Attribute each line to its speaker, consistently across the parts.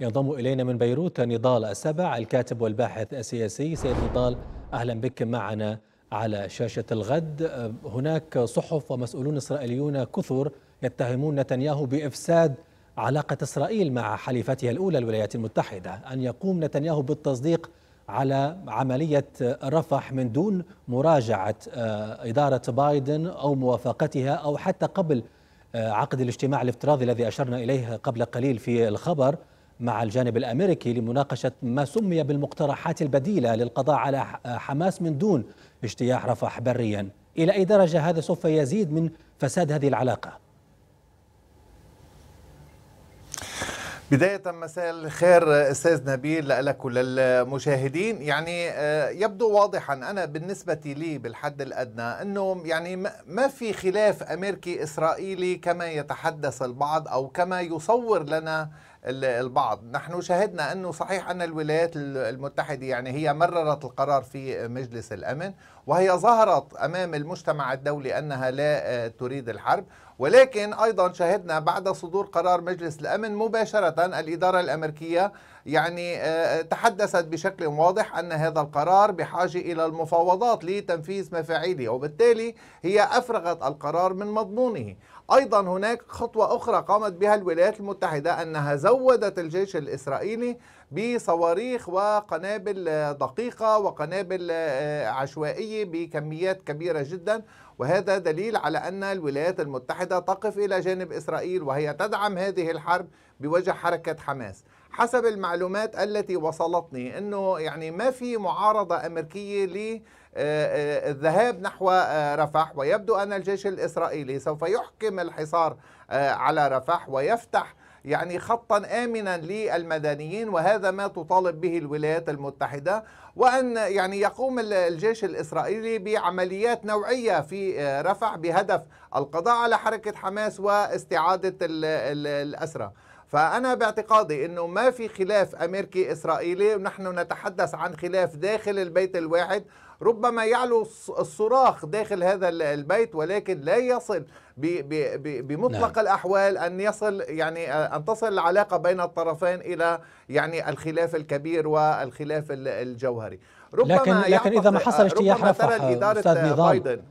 Speaker 1: ينضم إلينا من بيروت نضال السبع الكاتب والباحث السياسي سيد نضال أهلا بك معنا على شاشة الغد هناك صحف ومسؤولون إسرائيليون كثر يتهمون نتنياهو بإفساد علاقة إسرائيل مع حليفتها الأولى الولايات المتحدة أن يقوم نتنياهو بالتصديق على عملية رفح من دون مراجعة آه، إدارة بايدن أو موافقتها أو حتى قبل آه، عقد الاجتماع الافتراضي الذي أشرنا إليه قبل قليل في الخبر مع الجانب الامريكي لمناقشه ما سمي بالمقترحات البديله للقضاء على حماس من دون اجتياح رفح بريا الى اي درجه هذا سوف يزيد من فساد هذه العلاقه
Speaker 2: بداية مساء الخير أستاذ نبيل لك وللمشاهدين يعني آه، يبدو واضحا أنا بالنسبة لي بالحد الأدنى أنه يعني ما في خلاف أمريكي إسرائيلي كما يتحدث البعض أو كما يصور لنا البعض نحن شاهدنا أنه صحيح أن الولايات المتحدة يعني هي مررت القرار في مجلس الأمن وهي ظهرت أمام المجتمع الدولي أنها لا آه، تريد الحرب ولكن أيضا شاهدنا بعد صدور قرار مجلس الأمن مباشرة الإدارة الأمريكية يعني آه، آه، تحدثت بشكل واضح أن هذا القرار بحاجة إلى المفاوضات لتنفيذ مفاعيله وبالتالي هي أفرغت القرار من مضمونه أيضا هناك خطوة أخرى قامت بها الولايات المتحدة أنها زودت الجيش الإسرائيلي بصواريخ وقنابل آه، دقيقة وقنابل عشوائية بكميات كبيرة جدا وهذا دليل على أن الولايات المتحدة تقف إلى جانب إسرائيل وهي تدعم هذه الحرب بوجه حركة حماس حسب المعلومات التي وصلتني انه يعني ما في معارضه امريكيه ل آه، آه، الذهاب نحو آه، رفح ويبدو ان الجيش الاسرائيلي سوف يحكم الحصار على رفح ويفتح يعني خطا امنا للمدنيين وهذا ما تطالب به الولايات المتحده وان يعني يقوم الجيش الاسرائيلي بعمليات نوعيه في رفح بهدف القضاء على حركه حماس واستعاده الاسرى فأنا باعتقادي أنه ما في خلاف أمريكي إسرائيلي ونحن نتحدث عن خلاف داخل البيت الواحد ربما يعلو الصراخ داخل هذا البيت ولكن لا يصل بمطلق نعم. الأحوال أن يصل يعني أن تصل العلاقة بين الطرفين إلى يعني الخلاف الكبير والخلاف الجوهري ربما لكن, لكن إذا ما حصل اجتياح رفح أستاذ نظام بايدن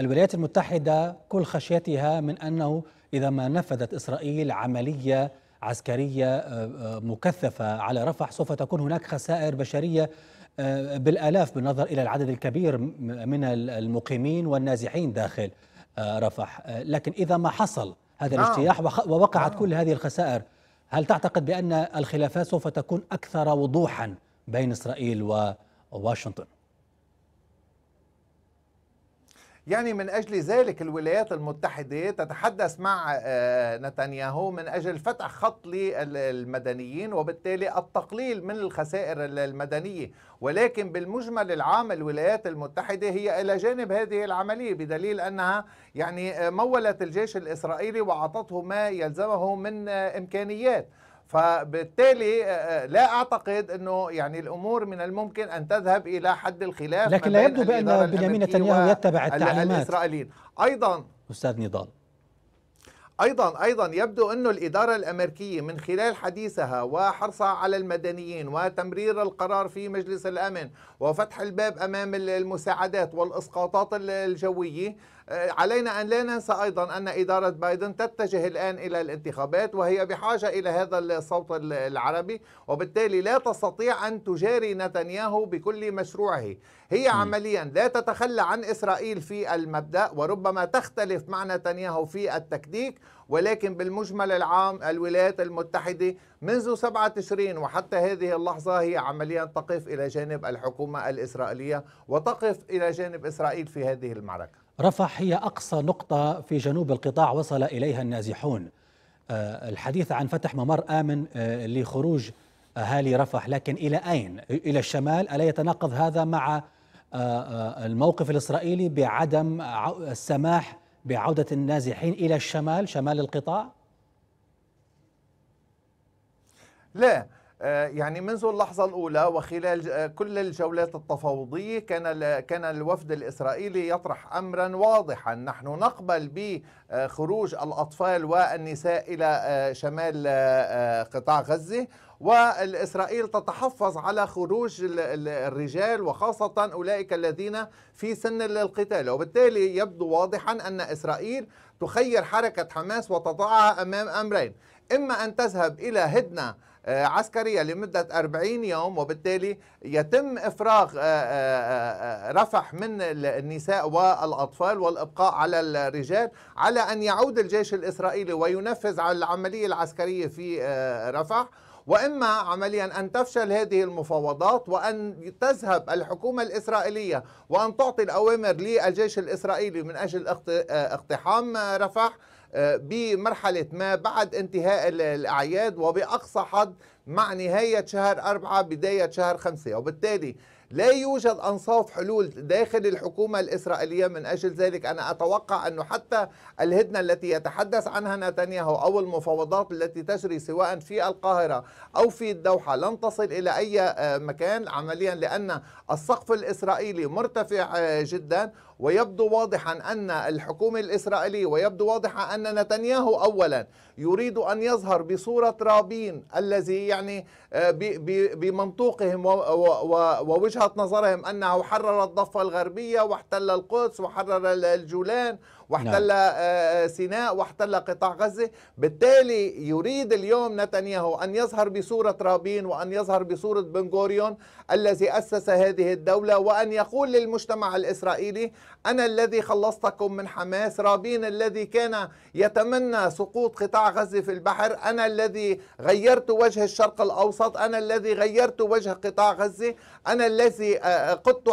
Speaker 1: الولايات المتحدة كل خشيتها من أنه إذا ما نفذت إسرائيل عملية عسكرية آه، آه، مكثفة على رفح سوف تكون هناك خسائر بشرية آه، بالآلاف بالنظر إلى العدد الكبير من المقيمين والنازحين داخل رفح لكن إذا ما حصل هذا نعم. الاجتياح ووقعت نعم. كل هذه الخسائر هل تعتقد بأن الخلافات سوف تكون أكثر وضوحا بين إسرائيل وواشنطن؟
Speaker 2: يعني من أجل ذلك الولايات المتحدة تتحدث مع آه، نتنياهو من أجل فتح خط للمدنيين وبالتالي التقليل من الخسائر المدنية ولكن بالمجمل العام الولايات المتحدة هي إلى جانب هذه العملية بدليل أنها يعني آه، مولت الجيش الإسرائيلي وأعطته ما يلزمه من آه، إمكانيات فبالتالي آه، آه، لا اعتقد انه يعني الامور من الممكن ان تذهب الى حد الخلاف لكن لا يبدو بان بنيامين نتنياهو يتبع التعليمات الاسرائيليين ايضا استاذ نضال أيضا أيضا يبدو أن الإدارة الأمريكية من خلال حديثها وحرصها على المدنيين وتمرير القرار في مجلس الأمن وفتح الباب أمام المساعدات والإسقاطات الجوية آه، علينا أن لا ننسى أيضا أن إدارة بايدن تتجه الآن إلى الانتخابات وهي بحاجة إلى هذا الصوت العربي وبالتالي لا تستطيع أن تجاري نتنياهو بكل مشروعه هي عمليا لا تتخلى عن إسرائيل في المبدأ وربما تختلف مع نتنياهو في التكتيك ولكن بالمجمل العام الولايات المتحدة منذ 7 تشرين وحتى هذه اللحظة هي عمليا تقف إلى جانب الحكومة الإسرائيلية وتقف إلى جانب إسرائيل في هذه المعركة
Speaker 1: رفح هي أقصى نقطة في جنوب القطاع وصل إليها النازحون آه، الحديث عن فتح ممر آمن آه، لخروج أهالي رفح لكن إلى أين؟ إلى الشمال ألا يتناقض هذا مع آه، الموقف الإسرائيلي بعدم السماح بعودة النازحين إلى الشمال شمال القطاع؟
Speaker 2: لا آه، يعني منذ اللحظة الأولى وخلال آه، كل الجولات التفاوضية كان كان الوفد الإسرائيلي يطرح أمرا واضحا نحن نقبل بخروج آه، الأطفال والنساء إلى شمال قطاع غزة والإسرائيل تتحفظ على خروج الرجال وخاصة أولئك الذين في سن القتال وبالتالي يبدو واضحا أن إسرائيل تخير حركة حماس وتضعها أمام أمرين إما أن تذهب إلى هدنة آه، عسكرية لمدة 40 يوم وبالتالي يتم إفراغ آه، آه، رفح من النساء والأطفال والإبقاء على الرجال على أن يعود الجيش الإسرائيلي وينفذ على العملية العسكرية في رفح واما عمليا ان تفشل هذه المفاوضات وان تذهب الحكومه الاسرائيليه وان تعطي الاوامر للجيش الاسرائيلي من اجل اقتحام رفح آه، بمرحلة ما بعد انتهاء الأعياد وبأقصى حد مع نهاية شهر أربعة بداية شهر خمسة وبالتالي لا يوجد أنصاف حلول داخل الحكومة الإسرائيلية من أجل ذلك أنا أتوقع أنه حتى الهدنة التي يتحدث عنها نتنياهو أو المفاوضات التي تجري سواء في القاهرة أو في الدوحة لن تصل إلى أي آه، مكان عمليا لأن السقف الإسرائيلي مرتفع آه، جدا ويبدو واضحا أن الحكومة الإسرائيلية ويبدو واضحا أن نتنياهو أولا يريد أن يظهر بصورة رابين الذي يعني آه، بمنطوقهم ووجهة وجهة نظرهم أنه حرر الضفة الغربية واحتل القدس وحرر الجولان واحتل نعم. آه، آه، سيناء واحتل قطاع غزة بالتالي يريد اليوم نتنياهو أن يظهر بصورة رابين وأن يظهر بصورة بنغوريون الذي أسس هذه الدولة وأن يقول للمجتمع الإسرائيلي أنا الذي خلصتكم من حماس رابين الذي كان يتمنى سقوط قطاع غزة في البحر أنا الذي غيرت وجه الشرق الأوسط أنا الذي غيرت وجه قطاع غزة أنا الذي آه، قدت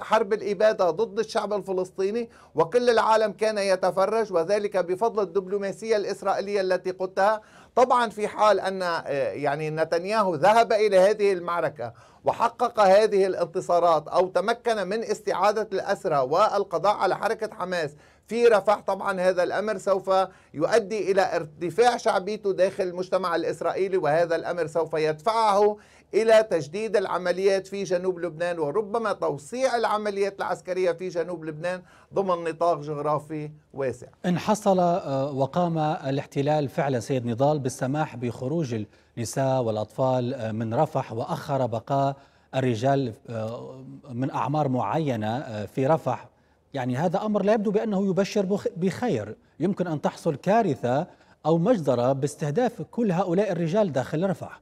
Speaker 2: حرب الإبادة ضد الشعب الفلسطيني وكل العالم كان يتفرج وذلك بفضل الدبلوماسية الإسرائيلية التي قدتها طبعا في حال أن آه، يعني نتنياهو ذهب إلى هذه المعركة وحقق هذه الانتصارات أو تمكن من استعادة الأسرى والقضاء على حركة حماس في رفح طبعا هذا الامر سوف يؤدي الى ارتفاع شعبيته داخل المجتمع الاسرائيلي وهذا الامر سوف يدفعه إلى تجديد العمليات في جنوب لبنان وربما توسيع العمليات العسكرية في جنوب لبنان ضمن نطاق جغرافي واسع
Speaker 1: إن حصل آه، وقام الاحتلال فعلا سيد نضال بالسماح بخروج النساء والأطفال آه، من رفح وأخر بقاء الرجال آه، من أعمار معينة في رفح يعني هذا أمر لا يبدو بأنه يبشر بخير يمكن أن تحصل كارثة أو مجزرة باستهداف كل هؤلاء الرجال داخل رفح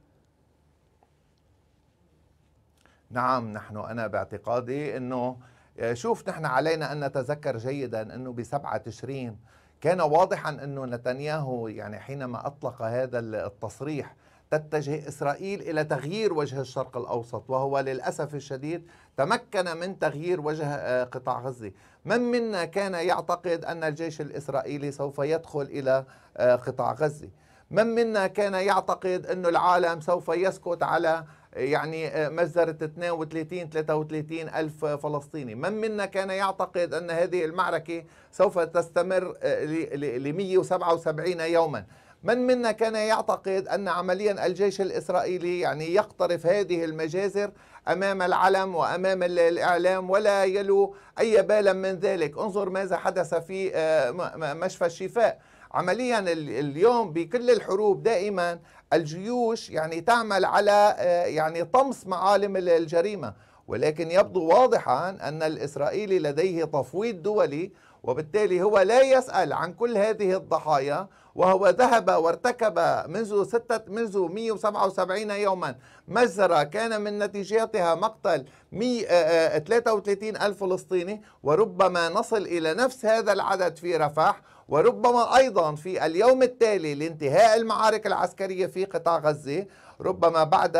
Speaker 1: نعم
Speaker 2: نحن أنا باعتقادي أنه آه، شوف نحن علينا أن نتذكر جيدا أنه ب 7 تشرين كان واضحا أنه نتنياهو يعني حينما أطلق هذا التصريح تتجه إسرائيل إلى تغيير وجه الشرق الأوسط وهو للأسف الشديد تمكن من تغيير وجه آه، قطاع غزة من منا كان يعتقد أن الجيش الإسرائيلي سوف يدخل إلى آه، قطاع غزة من منا كان يعتقد أن العالم سوف يسكت على يعني مجزرة 32 33 ألف فلسطيني من منا كان يعتقد أن هذه المعركة سوف تستمر آه، ل 177 يوما من منا كان يعتقد أن عمليا الجيش الإسرائيلي يعني يقترف هذه المجازر أمام العلم وأمام الإعلام ولا يلو أي بالا من ذلك انظر ماذا حدث في آه، مشفى الشفاء عمليا اليوم بكل الحروب دائما الجيوش يعني تعمل على آه، يعني طمس معالم الجريمه ولكن يبدو واضحا ان الاسرائيلي لديه تفويض دولي وبالتالي هو لا يسال عن كل هذه الضحايا وهو ذهب وارتكب منذ ستة منذ 177 يوما مجزرة كان من نتيجتها مقتل 133 آه، آه، ألف فلسطيني وربما نصل إلى نفس هذا العدد في رفح وربما أيضا في اليوم التالي لانتهاء المعارك العسكرية في قطاع غزة ربما بعد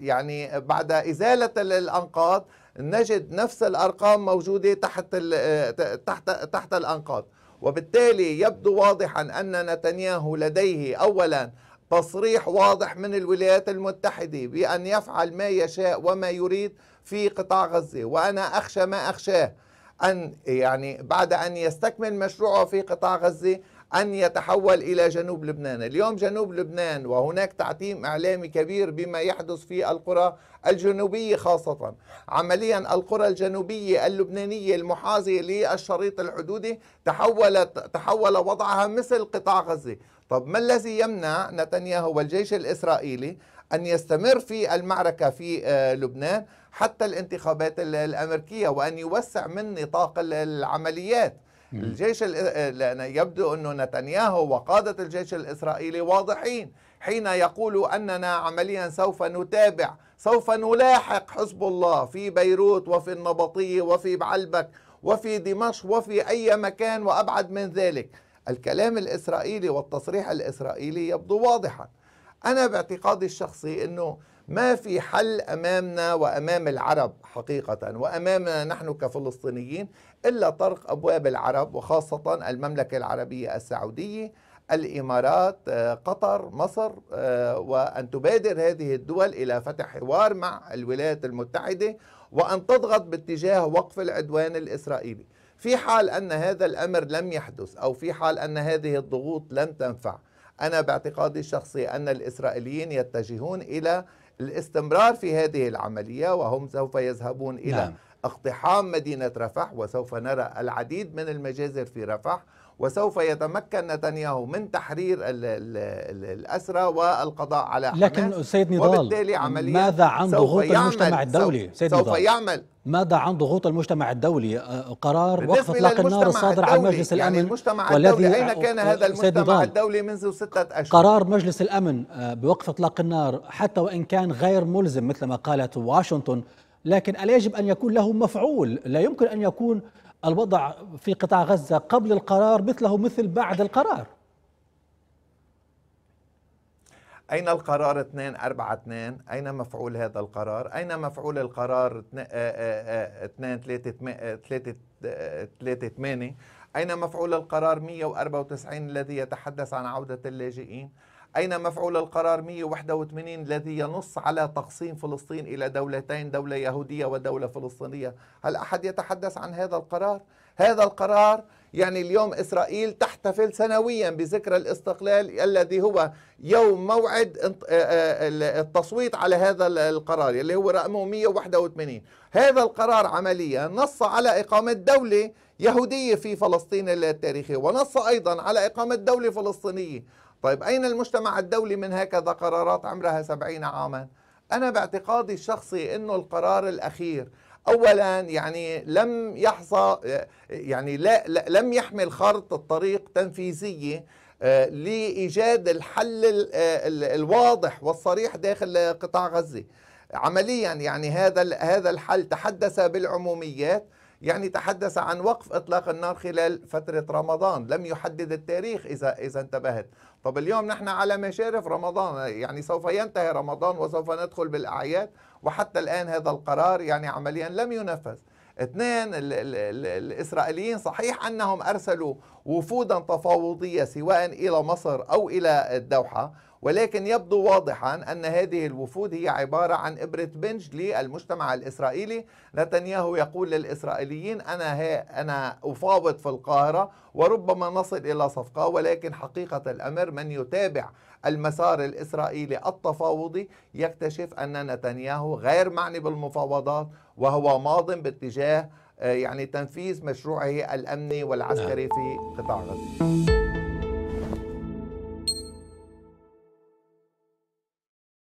Speaker 2: يعني بعد إزالة الأنقاض نجد نفس الأرقام موجودة تحت آه، تحت تحت الأنقاض وبالتالي يبدو واضحا أن نتنياهو لديه أولا تصريح واضح من الولايات المتحدة بأن يفعل ما يشاء وما يريد في قطاع غزة وأنا أخشى ما أخشاه أن يعني بعد أن يستكمل مشروعه في قطاع غزة أن يتحول إلى جنوب لبنان اليوم جنوب لبنان وهناك تعتيم إعلامي كبير بما يحدث في القرى الجنوبية خاصة عمليا القرى الجنوبية اللبنانية المحاذية للشريط الحدودي تحولت تحول وضعها مثل قطاع غزة طب ما الذي يمنع نتنياهو والجيش الإسرائيلي أن يستمر في المعركة في آه، لبنان حتى الانتخابات الأمريكية وأن يوسع من نطاق العمليات الجيش لأن يبدو أن نتنياهو وقادة الجيش الإسرائيلي واضحين حين يقولوا أننا عمليا سوف نتابع سوف نلاحق حزب الله في بيروت وفي النبطية وفي بعلبك وفي دمشق وفي أي مكان وأبعد من ذلك الكلام الإسرائيلي والتصريح الإسرائيلي يبدو واضحا أنا باعتقادي الشخصي أنه ما في حل امامنا وامام العرب حقيقه وامامنا نحن كفلسطينيين الا طرق ابواب العرب وخاصه المملكه العربيه السعوديه الامارات آه، قطر مصر آه، وان تبادر هذه الدول الى فتح حوار مع الولايات المتحده وان تضغط باتجاه وقف العدوان الاسرائيلي في حال ان هذا الامر لم يحدث او في حال ان هذه الضغوط لن تنفع انا باعتقادي الشخصي ان الاسرائيليين يتجهون الى الاستمرار في هذه العملية وهم سوف يذهبون إلى نعم. اقتحام مدينة رفح وسوف نرى العديد من المجازر في رفح وسوف يتمكن نتنياهو من تحرير الأسرى والقضاء على حماس لكن سيد نضال وبالتالي عملية ماذا عن ضغوط المجتمع الدولي سيد سوف نضال. يعمل
Speaker 1: ماذا عن ضغوط المجتمع الدولي آه، قرار وقف اطلاق النار الصادر عن مجلس يعني الامن يعني المجتمع والذي اين آه، كان آه، هذا المجتمع
Speaker 2: الدولي منذ ستة
Speaker 1: اشهر قرار مجلس الامن بوقف اطلاق النار حتى وان كان غير ملزم مثل ما قالت واشنطن لكن الا يجب ان يكون له مفعول لا يمكن ان يكون الوضع في قطاع غزة قبل القرار مثله مثل بعد القرار
Speaker 2: أين القرار 242 أين مفعول هذا القرار أين مفعول القرار 238 آه، آه، آه، أين مفعول القرار 194 الذي يتحدث عن عودة اللاجئين أين مفعول القرار 181 الذي ينص على تقسيم فلسطين إلى دولتين دولة يهودية ودولة فلسطينية هل أحد يتحدث عن هذا القرار؟ هذا القرار يعني اليوم إسرائيل تحتفل سنويا بذكرى الاستقلال الذي هو يوم موعد التصويت على هذا القرار اللي هو رقمه 181 هذا القرار عمليا نص على إقامة دولة يهودية في فلسطين التاريخية ونص أيضا على إقامة دولة فلسطينية طيب أين المجتمع الدولي من هكذا قرارات عمرها سبعين عاما أنا باعتقادي الشخصي أنه القرار الأخير اولا يعني لم يحظى يعني لا, لا لم يحمل خارطه طريق تنفيذيه آه، لايجاد الحل آه، الواضح والصريح داخل قطاع غزه عمليا يعني هذا هذا الحل تحدث بالعموميات يعني تحدث عن وقف إطلاق النار خلال فترة رمضان لم يحدد التاريخ إذا, إذا انتبهت طب اليوم نحن على مشارف رمضان يعني سوف ينتهي رمضان وسوف ندخل بالأعياد وحتى الآن هذا القرار يعني عمليا لم ينفذ اثنين الـ الـ الـ الإسرائيليين صحيح أنهم أرسلوا وفودا تفاوضية سواء إلى مصر أو إلى الدوحة ولكن يبدو واضحا أن هذه الوفود هي عبارة عن إبرة بنج للمجتمع الإسرائيلي نتنياهو يقول للإسرائيليين أنا, أنا أفاوض في القاهرة وربما نصل إلى صفقة ولكن حقيقة الأمر من يتابع المسار الإسرائيلي التفاوضي يكتشف أن نتنياهو غير معني بالمفاوضات وهو ماض باتجاه آه، يعني تنفيذ مشروعه الأمني والعسكري نعم. في قطاع غزة